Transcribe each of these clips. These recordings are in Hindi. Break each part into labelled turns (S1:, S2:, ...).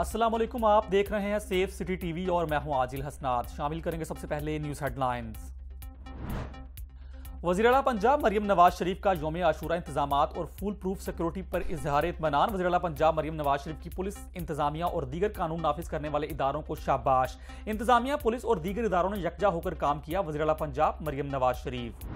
S1: असलम आप देख रहे हैं सेफ सिटी टीवी और मैं हूं आजिल हसनाद शामिल करेंगे सबसे पहले न्यूज हेडलाइंस वजी अला पंजाब मरीम नवाज शरीफ का योम आशूरा इंतजाम और फुल प्रूफ सिक्योरिटी पर इजहार इतमान वजी अला पंजाब मरीम नवाज शरीफ की पुलिस इंतजामिया और दीगर कानून नाफिज करने वाले इदारों को शाबाश इंतजामिया पुलिस और दीगर इदारों ने यकजा होकर काम किया वजी अला Punjab Maryam Nawaz Sharif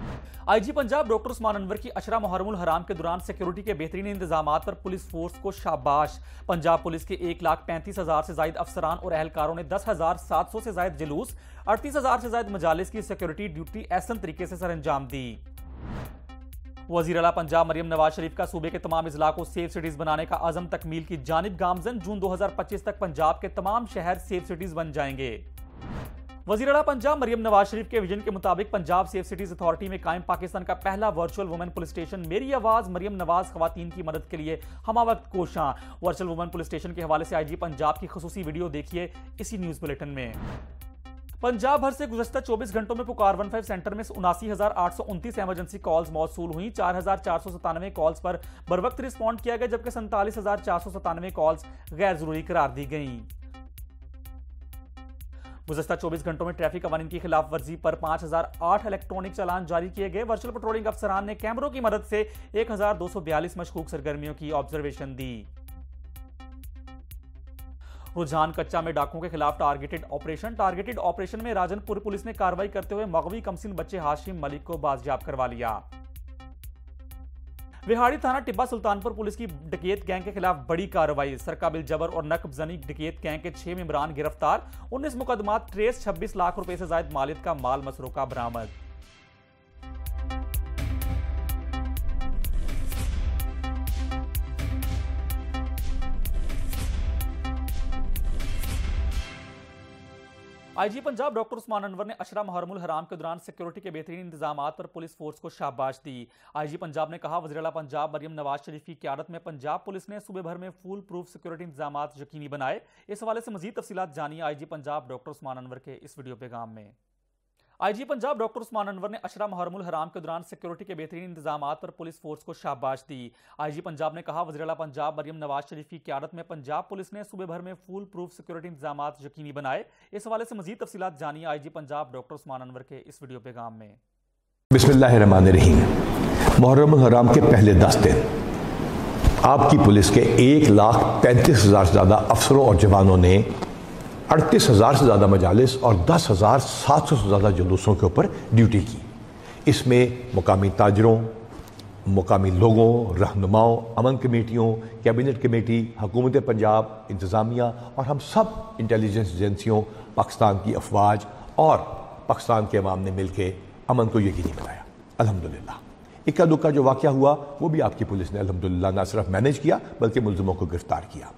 S1: I G Punjab doctor Usman Anwar की अशरा मुहरमुल हराम के दौरान सिक्योरिटी के बेहतरीन इंतजाम पर पुलिस फोर्स को शाबाश पंजाब पुलिस के एक लाख पैंतीस हजार से जायद अफसरान और एहलकारों ने दस हजार सात सौ से जायद जुलूस अड़तीस हजार से ज्यादा मजालिस की सिक्योरिटी ड्यूटी ऐसा तरीके से सरंजाम दी वजीर अला पंजाब मरियम नवाज शरीफ का सूबे के तमाम इजला को सेफ सिटीज बनाने का आजम तकमील की जानब गामजन जून 2025 तक पंजाब के तमाम शहर सेफ सिटीज बन जाएंगे वजीर अला पंजाब मरियम नवाज शरीफ के विजन के मुताबिक पंजाब सेफ सिटीज अथॉरिटी में कायम पाकिस्तान का पहला वर्चुअल वुमेन पुलिस स्टेशन मेरी आवाज मरियम नवाज खातन की मदद के लिए हम वक्त कोशा वर्चुअल वुमेन पुलिस स्टेशन के हवाले से आईजी पंजाब की खसूसी वीडियो देखिए इसी न्यूज बुलेटिन में पंजाब भर से गुजशत 24 घंटों में पुकार 15 सेंटर में उनासी इमरजेंसी कॉल्स मौसू हुई चार हजार कॉल्स पर बरवक्त रिस्पॉन्ड किया गया जबकि सैंतालीस कॉल्स गैर जरूरी करार दी गई गुजशत 24 घंटों में ट्रैफिक कवानीन की खिलाफ वर्जी पर 5008 इलेक्ट्रॉनिक चालान जारी किए गए वर्चुअल पेट्रोलिंग अफसरान ने कैमरों की मदद से 1242 मशकूक सरगर्मियों की ऑब्जर्वेशन दी रुझान कच्चा में डाकुओं के खिलाफ टारगेटेड ऑपरेशन टारगेटेड ऑपरेशन में राजनपुर पुलिस ने कार्रवाई करते हुए मगवी कमसिन बच्चे हाशिम मलिक को बाजियाब करवा लिया विहाड़ी थाना टिब्बा सुल्तानपुर पुलिस की डकैत गैंग के खिलाफ बड़ी कार्रवाई सरकाबिल जबर और नकबजनी डकैत गैंग के छह मेम्बरान गिरफ्तार उन्नीस मुकदमा ट्रेस छब्बीस लाख रुपए से जायद मालिद का माल का बरामद आईजी पंजाब डॉक्टर उस्मान अनवर ने अशरा महरमुल हराम के दौरान सिक्योरिटी के बेहतरीन इंतजाम पर पुलिस फोर्स को शाबाश दी आईजी पंजाब ने कहा वजीरला पंजाब मरियम नवाज शरीफ की क्यादत में पंजाब पुलिस ने सूबे भर में फुल प्रूफ सिक्योरिटी इंतजाम यकीनी बनाए इस हवाले से मजीद तफसीत जानिए आईजी पंजाब डॉक्टर उस्मान अनवर के इस वीडियो पैगाम में आईजी पंजाब डॉक्टर उस्मान अनवर ने अशरा महरमुल हराम के दौरान सिक्योरिटी के बेहतरीन इंतजाम पर पुलिस फोर्स को शाबाश दी आईजी पंजाब ने कहा वजीरला पंजाब मरियम नवाज शरीफ की क्यादत में पंजाब पुलिस ने सूबे भर में फुल प्रूफ सिक्योरिटी इंतजाम यकीनी बनाए इस हवाले से मजीद तफसी जानिए I G Punjab doctor Usman Anwar के इस वीडियो पैगाम
S2: में बिस्मिल्लाहमान हराम के पहले दस दिन आपकी पुलिस के एक लाख पैंतीस हज़ार से ज़्यादा अफसरों और जवानों ने अड़तीस हज़ार से ज़्यादा मजालस और दस हज़ार सात सौ से ज़्यादा जुलूसों के ऊपर ड्यूटी की इसमें मुकामी ताजरों मकामी लोगों रहनुमाओं अमन कमेटियों कैबिनेट कमेटी हुकूमत पंजाब इंतज़ामिया और हम सब इंटेलिजेंस एजेंसियों पाकिस्तान की अफवाज और पाकिस्तान के अवाम ने मिल के अमन को यकीनी बनाया अलहमदिल्ला इक्का दुक्का जो वाक़ हुआ वो भी आपकी पुलिस ने अलहमदिल्ला ना सिर्फ मैनेज किया बल्कि मुलजमों को गिरफ़्तार किया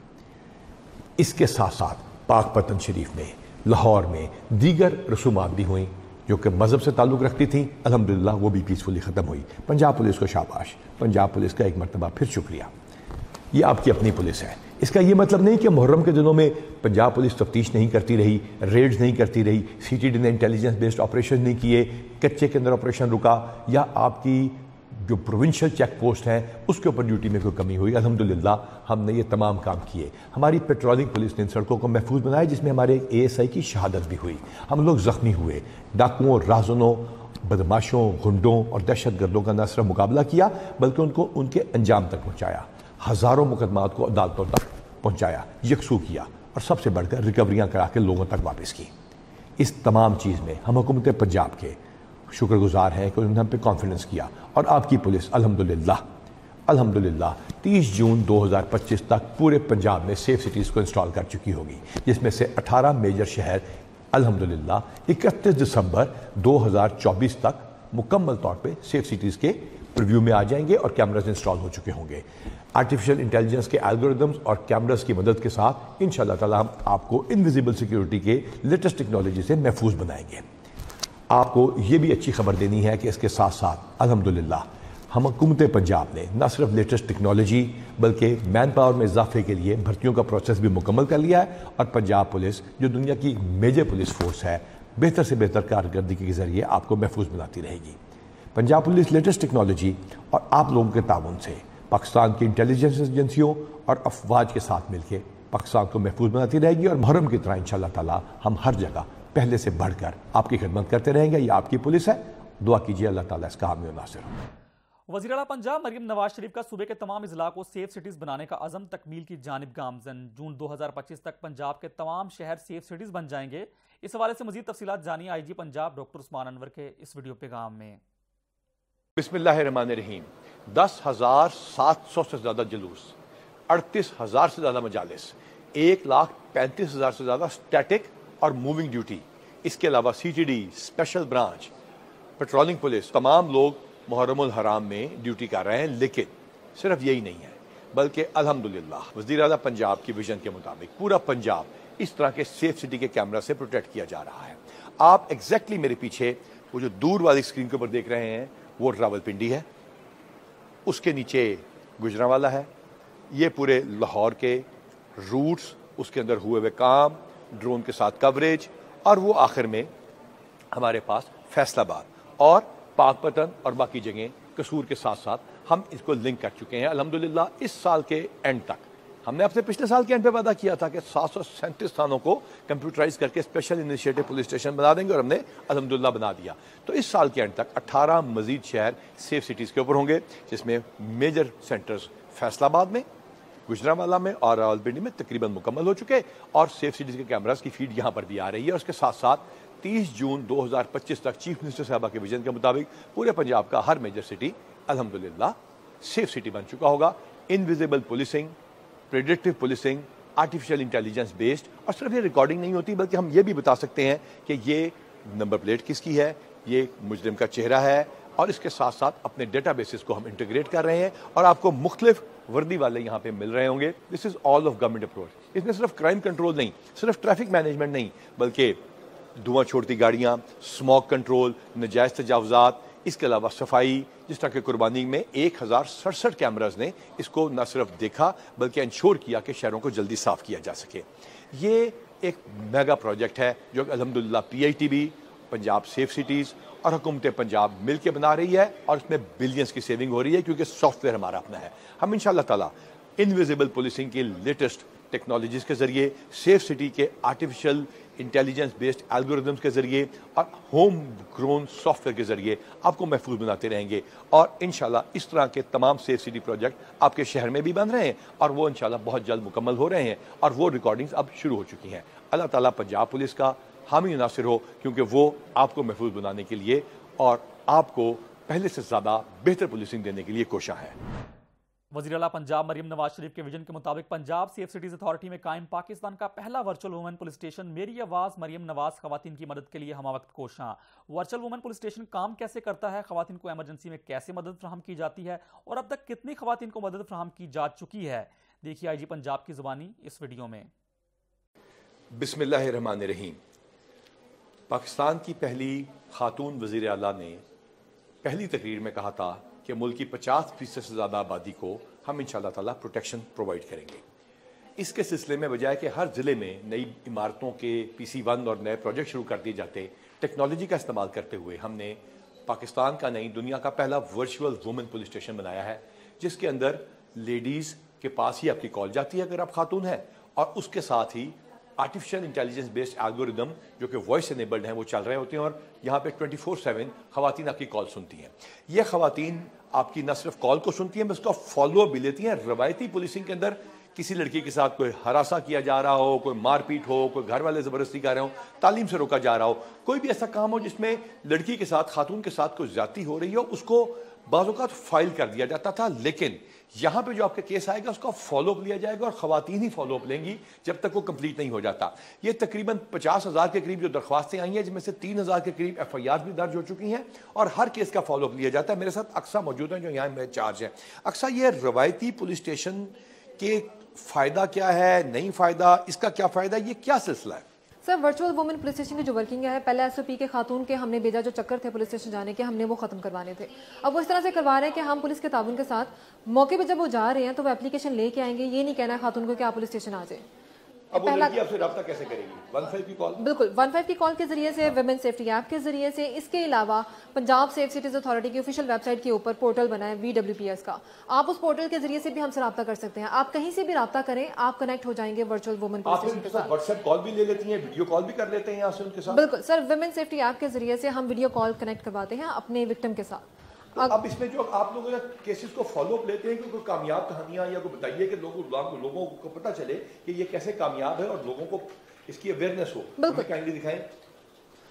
S2: इसके साथ साथ पाकपतन शरीफ में लाहौर में दीगर रसूमात भी हुई जो कि मज़हब से ताल्लुक़ रखती थी अलहमदिल्ला वो भी पीसफुली ख़त्म हुई पंजाब पुलिस को शाबाश पंजाब पुलिस का एक मरतबा फिर शुक्रिया ये आपकी अपनी पुलिस है इसका यह मतलब नहीं कि मुहर्रम के दिनों में पंजाब पुलिस तफ्तीश नहीं करती रही रेड्स नहीं करती रही सी टी डी ने इंटेलिजेंस बेस्ड ऑपरेशन नहीं किए कच्चे के अंदर ऑपरेशन रुका या आपकी जो प्रोविंशियल चेक पोस्ट हैं उसके ऊपर ड्यूटी में कोई कमी हुई अलहमदिल्ला हमने ये तमाम काम किए हमारी पेट्रोलिंग पुलिस ने इन सड़कों को महफूज बनाया जिसमें हमारे ए एस आई की शहादत भी हुई हम लोग ज़ख्मी हुए डाकुओं राजनों बदमाशों गुंडों और दहशत गर्दों का न सिर्फ मुकाबला किया बल्कि उनको उनके अंजाम तक पहुँचाया हज़ारों मुकदमात को अदालतों तक पहुँचाया यकसू किया और सबसे बढ़कर रिकवरियाँ करा के लोगों तक वापस की इस तमाम चीज़ में हम हुकूमत पंजाब के शुक्रगुजार हैं कि उन्होंने हम पे कॉन्फिडेंस किया और आपकी पुलिस अल्हम्दुलिल्लाह अल्हम्दुलिल्लाह 30 जून 2025 तक पूरे पंजाब में सेफ सिटीज़ को इंस्टॉल कर चुकी होगी जिसमें से 18 मेजर शहर अल्हम्दुलिल्लाह 31 दिसंबर 2024 तक मुकम्मल तौर पे सेफ सिटीज़ के प्रव्यू में आ जाएंगे और कैमराज इंस्टॉल हो चुके होंगे आर्टिफिशियल इंटेलिजेंस के एल्गोरिदम्स और कैमरास की मदद के साथ इन शाह तक आपको इनविजिबल सिक्योरिटी के लेटेस्ट टेक्नोलॉजी से महफूज बनाएंगे आपको ये भी अच्छी खबर देनी है कि इसके साथ साथ अलहमदिल्ला हम हकूमत पंजाब ने न सिर्फ लेटेस्ट टेक्नोलॉजी बल्कि मैन पावर में इजाफे के लिए भर्तियों का प्रोसेस भी मुकम्मल कर लिया है और पंजाब पुलिस जो दुनिया की मेजर पुलिस फोर्स है बेहतर से बेहतर कारकर्दगी के ज़रिए आपको महफूज बनाती रहेगी पंजाब पुलिस लेटेस्ट टेक्नोलॉजी और आप लोगों के ताउन से पाकिस्तान की इंटेलिजेंस एजेंसियों और अफवाज के साथ मिलकर पाकिस्तान को महफूज बनाती रहेगी और मुहरम की तरह इन शाह हम हर जगह पहले से बढ़कर आपकी खिदमत करते रहेंगे ये आपकी पुलिस है दुआ कीजिए अल्लाह ताला इसका हामी नासिर
S1: वजी अला पंजाब मरीम नवाज शरीफ का सूबे के तमाम अजला को सेफ सिटीज़ बनाने का अज़म तकमील की जानब गामजन जून 2025 तक पंजाब के तमाम शहर सेफ सिटीज़ बन जाएंगे इस हवाले से मजीद तफसी जानी I G Punjab doctor Usman Anwar के इस वीडियो पैगाम में
S2: रहीम दस हज़ार सात सौ से ज़्यादा जुलूस अड़तीस हज़ार से ज़्यादा मजालस एक लाख पैंतीस हज़ार से ज़्यादा स्टैटिक और मूविंग ड्यूटी इसके अलावा CTD special branch patrolling police तमाम लोग मुहर्रम हराम में ड्यूटी कर रहे हैं लेकिन सिर्फ यही नहीं है बल्कि अलहमदिल्ला वजीर अला पंजाब की विजन के मुताबिक पूरा पंजाब इस तरह के सेफ सिटी के कैमरा से प्रोटेक्ट किया जा रहा है आप एग्जैक्टली मेरे पीछे वो जो दूर वाली स्क्रीन के ऊपर देख रहे हैं वो रावलपिंडी है उसके नीचे गुजरावाला है ये पूरे लाहौर के रूट्स उसके अंदर हुए हुए काम ड्रोन के साथ कवरेज और वो आखिर में हमारे पास फैसलाबाद और पाकपतन और बाकी जगह कसूर के साथ साथ हम इसको लिंक कर चुके हैं अलहमदिल्ला इस साल के एंड तक हमने अपने पिछले साल के एंड पे वादा किया था कि सात सौ सैंतीस थानों को कंप्यूटराइज करके स्पेशल इनिशिएटिव पुलिस स्टेशन बना देंगे और हमने अलहमदिल्ला बना दिया तो इस साल के एंड तक 18 मजीद शहर सेफ सिटीज़ के ऊपर होंगे जिसमें मेजर सेंटर्स फैसलाबाद में गुजरावाला में और रावलपिंडी में तकरीबन मुकम्मल हो चुके और सेफ सिटीज़ के कैमराज की फीड यहाँ पर भी आ रही है और उसके साथ साथ 30 जून 2025 तक चीफ मिनिस्टर साहबा के विजन के मुताबिक पूरे पंजाब का हर मेजर सिटी अलहमदिल्ला सेफ सिटी बन चुका होगा invisible policing predictive policing artificial intelligence based और सिर्फ ये रिकॉर्डिंग नहीं होती बल्कि हम ये भी बता सकते हैं कि ये नंबर प्लेट किसकी है ये मुजरिम का चेहरा है और इसके साथ साथ अपने डेटा बेसिस को हम इंटीग्रेट कर रहे हैं और आपको मुख्तलिफ वर्दी वाले यहाँ पे मिल रहे होंगे this is all of government approach इसमें सिर्फ क्राइम कंट्रोल नहीं सिर्फ ट्रैफिक मैनेजमेंट नहीं बल्कि धुआं छोड़ती गाड़ियाँ स्मॉक कंट्रोल नजायज़ तजावजात इसके अलावा सफाई जिस तरह के कुर्बानी में एक हज़ार सड़सठ कैमराज ने इसको न सिर्फ देखा बल्कि इंश्योर किया कि शहरों को जल्दी साफ किया जा सके ये एक मेगा प्रोजेक्ट है जो अलहमदिल्ला P I T B Punjab safe cities और हुकूमत पंजाब मिल के बना रही है और इसमें बिलियंस की सेविंग हो रही है क्योंकि सॉफ्टवेयर हमारा अपना है हम इन ताला इनविजिबल पुलिसिंग की लेटेस्ट टेक्नोलॉजीज के ज़रिए सेफ सिटी के आर्टिफिशियल इंटेलिजेंस बेस्ड एल्गोरिदम्स के ज़रिए और होम ग्रोन सॉफ्टवेयर के ज़रिए आपको महफूज बनाते रहेंगे और इन इस तरह के तमाम सेफ सिटी प्रोजेक्ट आपके शहर में भी बन रहे हैं और वो इन बहुत जल्द मुकम्मल हो रहे हैं और वो रिकॉर्डिंग्स अब शुरू हो चुकी हैं अल्लाह ताली पंजाब पुलिस का हामी मुनासिर हो क्योंकि वो आपको महफूज बनाने के लिए और आपको पहले से ज़्यादा बेहतर पुलिसिंग देने के लिए कोशा है
S1: वजी अला पंजाब मरीम नवाज शरीफ के विजन के मुताबिक पंजाब सेफ सिटीज़ अथॉरिटी में कायम पाकिस्तान का पहला वर्चुअल वुमेन पुलिस स्टेशन मेरी आवाज़ मरीम नवाज खातन की मदद के लिए हम वक्त कोशा वर्चुअल वुमेन पुलिस स्टेशन काम कैसे करता है खातन को एमरजेंसी में कैसे मदद फ्राहम की जाती है और अब तक कितनी खातन को मदद फ्राहम की जा चुकी है देखिए आई जी पंजाब की जुबानी इस वीडियो में
S2: बिस्मिल्लाम पाकिस्तान की पहली खातून वज़ी अला ने पहली तकरीर में कहा था कि मुल्क की पचास फीसद से ज़्यादा आबादी को हम इन ताला प्रोटेक्शन प्रोवाइड करेंगे इसके सिलसिले में बजाय कि हर ज़िले में नई इमारतों के पी सी वन और नए प्रोजेक्ट शुरू कर दिए जाते टेक्नोलॉजी का इस्तेमाल करते हुए हमने पाकिस्तान का नहीं दुनिया का पहला वर्चुअल वुमेन पुलिस स्टेशन बनाया है जिसके अंदर लेडीज़ के पास ही आपकी कॉल जाती है अगर आप खातून हैं और उसके साथ ही आर्टिफिशियल इंटेलिजेंस बेस्ड एल्गोरिदम जो कि वॉइस एनेबल्ड हैं वो चल रहे होते हैं और यहाँ पे 24/7 फोर सेवन खातन आपकी कॉल सुनती हैं ये खातन आपकी न सिर्फ कॉल को सुनती हैं बस उसका फॉलोअप भी लेती हैं रवायती पुलिसिंग के अंदर किसी लड़की के साथ कोई हरासा किया जा रहा हो कोई मारपीट हो कोई घर वाले ज़बरदस्ती कर रहे हो तालीम से रोका जा रहा हो कोई भी ऐसा काम हो जिसमें लड़की के साथ खातून के साथ कोई ज़्यादा हो रही हो उसको बाज़ात फाइल कर दिया जाता था लेकिन यहाँ पे जो आपका केस आएगा उसका फॉलोअप लिया जाएगा और खातन ही फॉलोअप लेंगी जब तक वो कंप्लीट नहीं हो जाता ये तकरीबन पचास हज़ार के करीब जो दरख्वास्तें आई हैं जिसमें से तीन हज़ार के करीब एफ आई आर भी दर्ज हो चुकी हैं और हर केस का फॉलोअप लिया जाता है मेरे साथ अक्सा मौजूद हैं जो यहाँ मेरे चार्ज हैं अक्सा ये रवायती पुलिस स्टेशन के फ़ायदा क्या है नहीं फ़ायदा इसका क्या फ़ायदा है ये क्या सिलसिला है
S3: sir virtual women police station की जो वर्किंग है पहले एस के खातून के हमने भेजा जो चक्कर थे पुलिस स्टेशन जाने के हमने वो ख़त्म करवाने थे अब वो इस तरह से करवा रहे हैं कि हम पुलिस के ताबन के साथ मौके पर जब वो जा रहे हैं तो वो एप्लीकेशन लेके आएंगे ये नहीं कहना है खातून को कि आप पुलिस स्टेशन आ जाए
S2: करेगी वन फाइव
S3: बिल्कुल वन फाइव की कॉल के जरिए सेफ्टी के जरिए से इसके अलावा पंजाब सेफ सिटीज अथॉरिटी के ऊपर पोर्टल का आप उस पोर्टल के जरिए से भी हमसे रहा कर सकते हैं आप कहीं से भी रहा करें आप कनेक्ट हो जाएंगे वर्चुअल वुमन व्हाट्सएप
S2: कॉल भी ले लेती है वीडियो कॉल भी कर लेते हैं बिल्कुल
S3: सर वुमेन सेफ्टी ऐप के जरिए से हम वीडियो कॉल कनेक्ट करवाते हैं अपने विक्टिम के साथ तो अब इसमें
S2: जो आप लोग केसेस को फॉलो अप लेते हैं कि कोई कामयाब कहानियां या कोई बताइए कि लोगों लोगों को पता चले कि ये कैसे कामयाब है और लोगों को इसकी अवेयरनेस हो बिल्कुल दिखाएं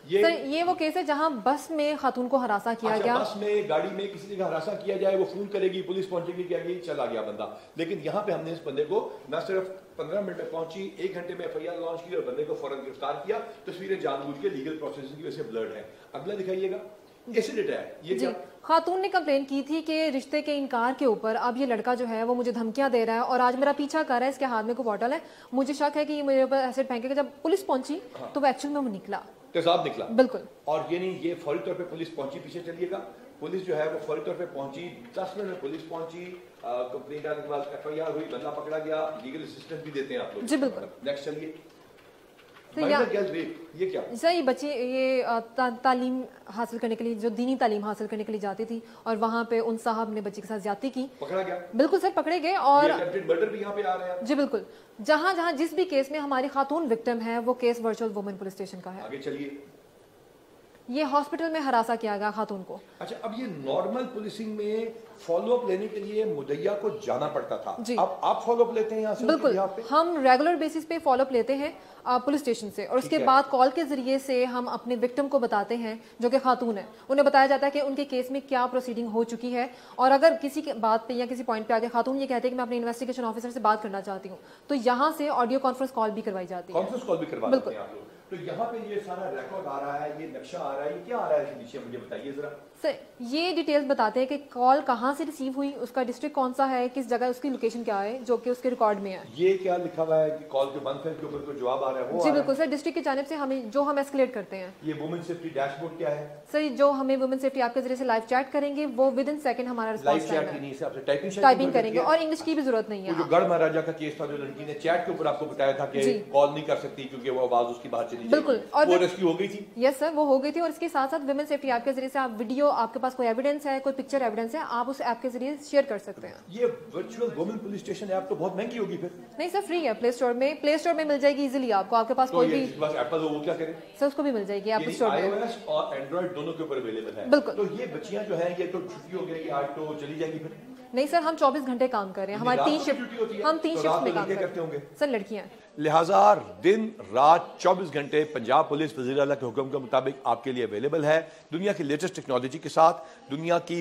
S2: ये सर
S3: ये वो केस है जहाँ बस में खातून को हरासा किया अच्छा, गया बस
S2: में गाड़ी में किसी का हरासा किया जाए वो फोन करेगी पुलिस पहुंचेगी क्या चला गया बंदा लेकिन यहाँ पे हमने इस बंदे को न सिर्फ पंद्रह मिनट में पहुंची एक घंटे में एफ लॉन्च की और बंदे को फौरन गिरफ्तार किया तस्वीरें जानबूझ के लीगल प्रोसेस की वजह से ब्लर्ड है अगला दिखाइएगा
S3: कैसे डेटा है ये खातून ने कंप्लेन की थी कि रिश्ते के इनकार के ऊपर अब ये लड़का जो है वो मुझे धमकियां दे रहा है और आज मेरा पीछा कर रहा है इसके हाथ में को बॉटल है मुझे शक है कि मेरे ऊपर एसिड फेंकेगा जब पुलिस पहुंची हाँ। तो वो एक्चुअल में वो निकला तेजाब तो निकला बिल्कुल
S2: और ये नहीं ये फौरी तौर पर पुलिस पहुंची पीछे चलिएगा पुलिस जो है वो फौरी तौर पर पहुंची दस मिनट में पुलिस पहुंची कंप्लेन डालने के बाद एफ आई आर हुई बंदा पकड़ा गया लीगल असिस्टेंस भी देते हैं आप लोग जी बिल्कुल नेक्स्ट चलिए तो ये सर
S3: ये बच्चे ये ता, तालीम हासिल करने के लिए जो दीनी तालीम हासिल करने के लिए जाती थी और वहाँ पे उन साहब ने बच्चे के साथ ज्यादा की पकड़ा गया बिल्कुल सर पकड़े गए और
S2: भी यहाँ पे आ रहे हैं
S3: जी बिल्कुल जहाँ जहाँ जिस भी केस में हमारी खातून विक्टिम है वो case virtual women police station का है आगे चलिए ये हॉस्पिटल में हरासा किया गया खातून को
S2: अच्छा अब ये नॉर्मल पुलिसिंग में फॉलोअप लेने के लिए मुदैया को जाना पड़ता था जी अब आप फॉलोअप लेते हैं से बिल्कुल पे?
S3: हम रेगुलर बेसिस पे फॉलोअप लेते हैं पुलिस स्टेशन से और उसके बाद कॉल के जरिए से हम अपने विक्टिम को बताते हैं जो कि खातून है उन्हें बताया जाता है कि उनके केस में क्या प्रोसीडिंग हो चुकी है और अगर किसी बात पे या किसी पॉइंट पे आगे खातून ये कहते हैं कि मैं अपने इन्वेस्टिगेशन ऑफिसर से बात करना चाहती हूँ तो यहाँ से ऑडियो कॉन्फ्रेंस कॉल भी करवाई जाती है बिल्कुल
S2: तो यहाँ पे ये सारा रिकॉर्ड आ रहा है ये नक्शा आ रहा है ये क्या आ रहा है नीचे मुझे बताइए जरा
S3: सर ये डिटेल्स बताते हैं कि कॉल कहाँ से रिसीव हुई उसका डिस्ट्रिक्ट कौन सा है किस जगह उसकी लोकेशन क्या है जो कि उसके रिकॉर्ड में है
S2: ये क्या लिखा हुआ है कि कॉल के बंद साइड के ऊपर जवाब आ रहा है वो जी बिल्कुल
S3: सर डिस्ट्रिक्ट की जानब से हमें जो हम एस्केलेट करते हैं
S2: ये वुमेन सेफ्टी डैशबोर्ड क्या है
S3: सर जो हमें वुमेन सेफ्टी आपके जरिए से लाइव चैट करेंगे वो विद इन सेकंड हमारा रिस्पांस
S2: टाइपिंग टाइपिंग करेंगे और
S3: इंग्लिश की भी जरूरत नहीं है जो गढ़
S2: महाराजा का केस था जो लड़की ने चैट के ऊपर आपको बताया था कि कॉल नहीं कर सकती क्योंकि वो आवाज उसकी बात चली बिल्कुल और वो रेस्क्यू हो गई थी
S3: यस yes, सर वो हो गई थी और इसके साथ साथ वुमेन सेफ्टी ऐप के जरिए से आप वीडियो आपके पास कोई एविडेंस है कोई पिक्चर एविडेंस है आप उस ऐप के जरिए शेयर कर सकते हैं
S2: ये virtual women police station app तो बहुत महंगी होगी फिर
S3: नहीं सर फ्री है प्ले स्टोर में प्ले स्टोर में मिल जाएगी इजिली आपको आपके पास तो कोई भी
S2: एप्पल वो क्या करें
S3: सर उसको भी मिल जाएगी आप स्टोर में
S2: और एंड्रॉइड दोनों के ऊपर अवेलेबल है बिल्कुल तो ये बच्चियां जो है ये तो छुट्टी हो गई आज तो चली जाएगी फिर
S3: नहीं सर हम 24 घंटे काम कर रहे हैं हमारी तीन शिफ्ट हम तीन तो शिफ्ट में काम करते होंगे सर लड़कियां
S2: लिहाजा दिन रात 24 घंटे पंजाब पुलिस वजी अला के हुक्म के मुताबिक आपके लिए अवेलेबल है दुनिया की लेटेस्ट टेक्नोलॉजी के साथ दुनिया की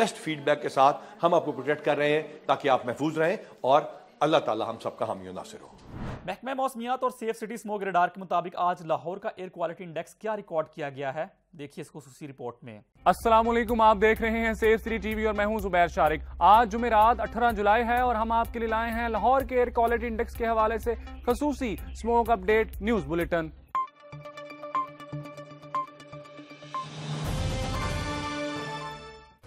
S2: बेस्ट फीडबैक के साथ हम आपको प्रोटेक्ट कर रहे हैं ताकि आप महफूज रहें और अल्लाह ताला हम सबका हामी नासिर हो
S1: महकमा मौसमियात और सेफ सिटी स्मोक रेडार के मुताबिक आज लाहौर का एयर क्वालिटी इंडेक्स क्या रिकॉर्ड किया गया है देखिए इसको सुसी रिपोर्ट में वालेकुम आप देख रहे हैं सेफ सिटी टीवी और मैं हूं जुबैर शारिक आज जुमेरात 18 जुलाई है और हम आपके लिए लाए हैं लाहौर के एयर क्वालिटी इंडेक्स के हवाले से खसूसी स्मोक अपडेट न्यूज बुलेटिन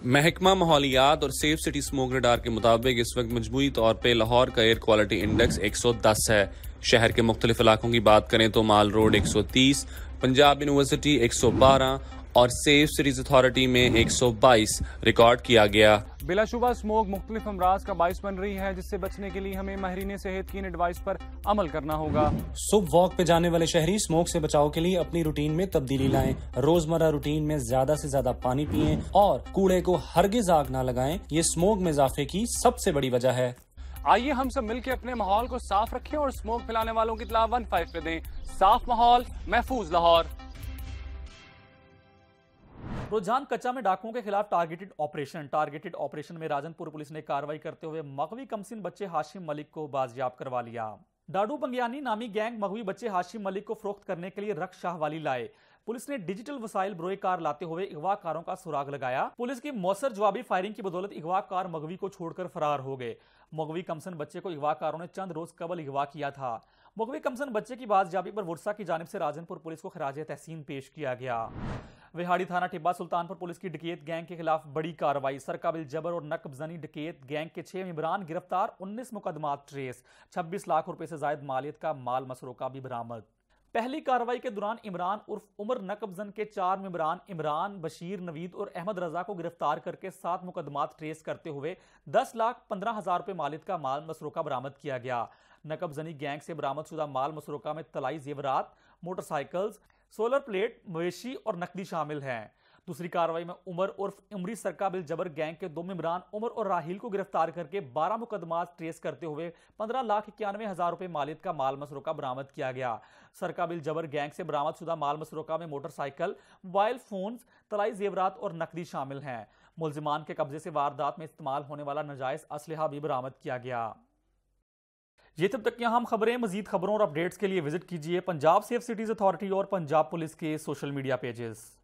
S1: महकमा माहौलियात और सेफ सिटी स्मोक रडार के मुताबिक इस वक्त मजमूरी तौर पर लाहौर का एयर क्वालिटी इंडेक्स 110 है शहर के मुख्तलिफ इलाकों की बात करें तो माल रोड 130, पंजाब यूनिवर्सिटी 112 और सेफ सीरीज अथॉरिटी में 122 रिकॉर्ड किया गया बिलाशुबा स्मोक मुख्तलिफ अमराज का बाइस बन रही है जिससे बचने के लिए हमें माहरीन सेहत की इन एडवाइस पर अमल करना होगा सुबह वॉक पे जाने वाले शहरी स्मोक से बचाव के लिए अपनी रूटीन में तब्दीली लाए रोजमर्रा रूटीन में ज्यादा से ज्यादा पानी पिए और कूड़े को हरगिज आग ना लगाए ये स्मोक में इजाफे की सबसे बड़ी वजह है आइए हम सब मिलकर अपने माहौल को साफ रखें और स्मोक फैलाने वालों की तलाब वन फाइव पे दें साफ माहौल महफूज लाहौर रुझान कच्चा में डाकुओं के खिलाफ टारगेटेड ऑपरेशन टारगेटेड ऑपरेशन में राजनपुर पुलिस ने कार्रवाई करते हुए मगवी कमसिन बच्चे हाशिम मलिक को बाजियाब करवा लिया डाडू बंगयानी नामी गैंग मगवी बच्चे हाशिम मलिक को फरोख्त करने के लिए रक्ष वाली लाए पुलिस ने डिजिटल वसाइल कार लाते हुए अगवाकारों का सुराग लगाया पुलिस की मौसर जवाबी फायरिंग की बदौलत अगवाकार मगवी को छोड़कर फरार हो गए मगवी कमसन बच्चे को अगवाकारों ने चंद रोज कबल अगवा किया था मगवी कमसन बच्चे की बाजियाबी पर वर्षा की जानब से राजनपुर पुलिस को खराज तहसीन पेश किया गया विहाड़ी थाना टिब्बा सुल्तानपुर पुलिस की डकैत गैंग के खिलाफ बड़ी कार्रवाई सरकाबिल जबर और नकबजनी डकैत गैंग के छह इमरान गिरफ्तार 19 मुकदमा ट्रेस 26 लाख रुपए से जायद मालियत का माल मसरों का भी बरामद पहली कार्रवाई के दौरान इमरान उर्फ उमर नकबजन के चार मेबरान इमरान बशीर नवीद और अहमद रजा को गिरफ्तार करके सात मुकदमात ट्रेस करते हुए दस लाख पंद्रह हजार रुपये मालिक का माल मसरोका बरामद किया गया नकबजनी गैंग से बरामद शुदा माल मसरोका में तलाई जेवरात मोटरसाइकिल्स सोलर प्लेट मवेशी और नकदी शामिल हैं दूसरी कार्रवाई में उमर उर्फ इमरी बिल जबर गैंग के दो ममरान उमर और राहिल को गिरफ्तार करके 12 मुकदमा ट्रेस करते हुए पंद्रह लाख इक्यानवे हजार रुपये मालियत का माल मसरोका बरामद किया गया सरकाबिल जबर गैंग से बरामद शुदा माल मसरोका में मोटरसाइकिल मोबाइल फोन तलाई जेवरात और नकदी शामिल हैं मुलजमान के कब्जे से वारदात में इस्तेमाल होने वाला नजायज इसलहा भी बरामद किया गया ये तब तक यहाँ हम खबरें मजीद खबरों और अपडेट्स के लिए विजिट कीजिए पंजाब सेफ सिटीज़ अथॉरिटी और पंजाब पुलिस के सोशल मीडिया पेजेस